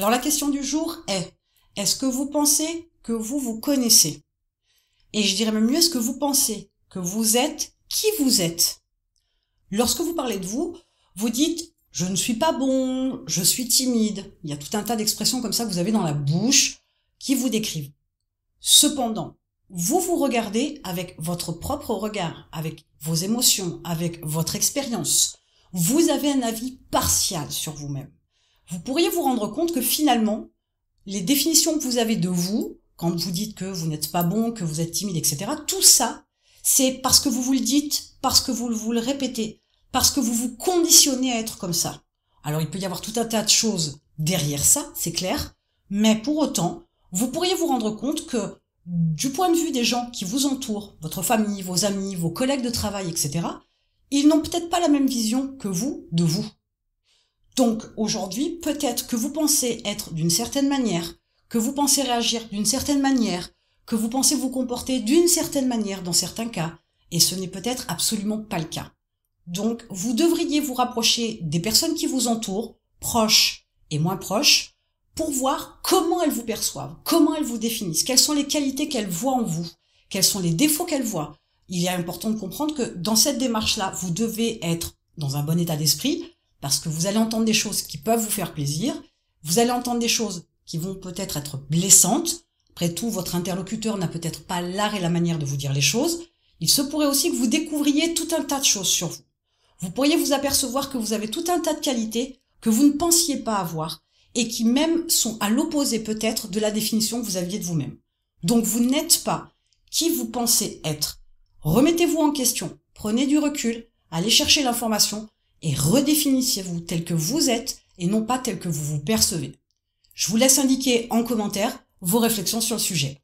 Alors la question du jour est, est-ce que vous pensez que vous vous connaissez Et je dirais même mieux, est-ce que vous pensez que vous êtes qui vous êtes Lorsque vous parlez de vous, vous dites je ne suis pas bon, je suis timide. Il y a tout un tas d'expressions comme ça que vous avez dans la bouche qui vous décrivent. Cependant, vous vous regardez avec votre propre regard, avec vos émotions, avec votre expérience. Vous avez un avis partial sur vous-même vous pourriez vous rendre compte que finalement, les définitions que vous avez de vous, quand vous dites que vous n'êtes pas bon, que vous êtes timide, etc., tout ça, c'est parce que vous vous le dites, parce que vous, vous le répétez, parce que vous vous conditionnez à être comme ça. Alors il peut y avoir tout un tas de choses derrière ça, c'est clair, mais pour autant, vous pourriez vous rendre compte que du point de vue des gens qui vous entourent, votre famille, vos amis, vos collègues de travail, etc., ils n'ont peut-être pas la même vision que vous de vous. Donc aujourd'hui, peut-être que vous pensez être d'une certaine manière, que vous pensez réagir d'une certaine manière, que vous pensez vous comporter d'une certaine manière dans certains cas, et ce n'est peut-être absolument pas le cas. Donc vous devriez vous rapprocher des personnes qui vous entourent, proches et moins proches, pour voir comment elles vous perçoivent, comment elles vous définissent, quelles sont les qualités qu'elles voient en vous, quels sont les défauts qu'elles voient. Il est important de comprendre que dans cette démarche-là, vous devez être dans un bon état d'esprit, parce que vous allez entendre des choses qui peuvent vous faire plaisir, vous allez entendre des choses qui vont peut-être être blessantes. Après tout, votre interlocuteur n'a peut-être pas l'art et la manière de vous dire les choses. Il se pourrait aussi que vous découvriez tout un tas de choses sur vous. Vous pourriez vous apercevoir que vous avez tout un tas de qualités que vous ne pensiez pas avoir et qui même sont à l'opposé peut-être de la définition que vous aviez de vous-même. Donc vous n'êtes pas qui vous pensez être. Remettez-vous en question, prenez du recul, allez chercher l'information, et redéfinissez-vous tel que vous êtes et non pas tel que vous vous percevez. Je vous laisse indiquer en commentaire vos réflexions sur le sujet.